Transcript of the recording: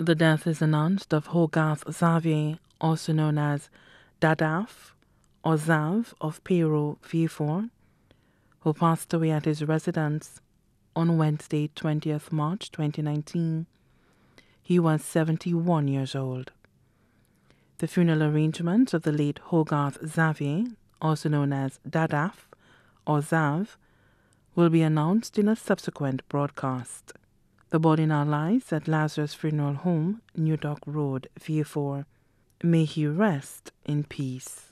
The death is announced of Hogarth Xavier, also known as Dadaf or Zav of Pero Vifor, who passed away at his residence on Wednesday, 20th March 2019. He was 71 years old. The funeral arrangements of the late Hogarth Xavier, also known as Dadaf or Zav, will be announced in a subsequent broadcast. The body now lies at Lazarus Funeral Home, New Dock Road, V4. May he rest in peace.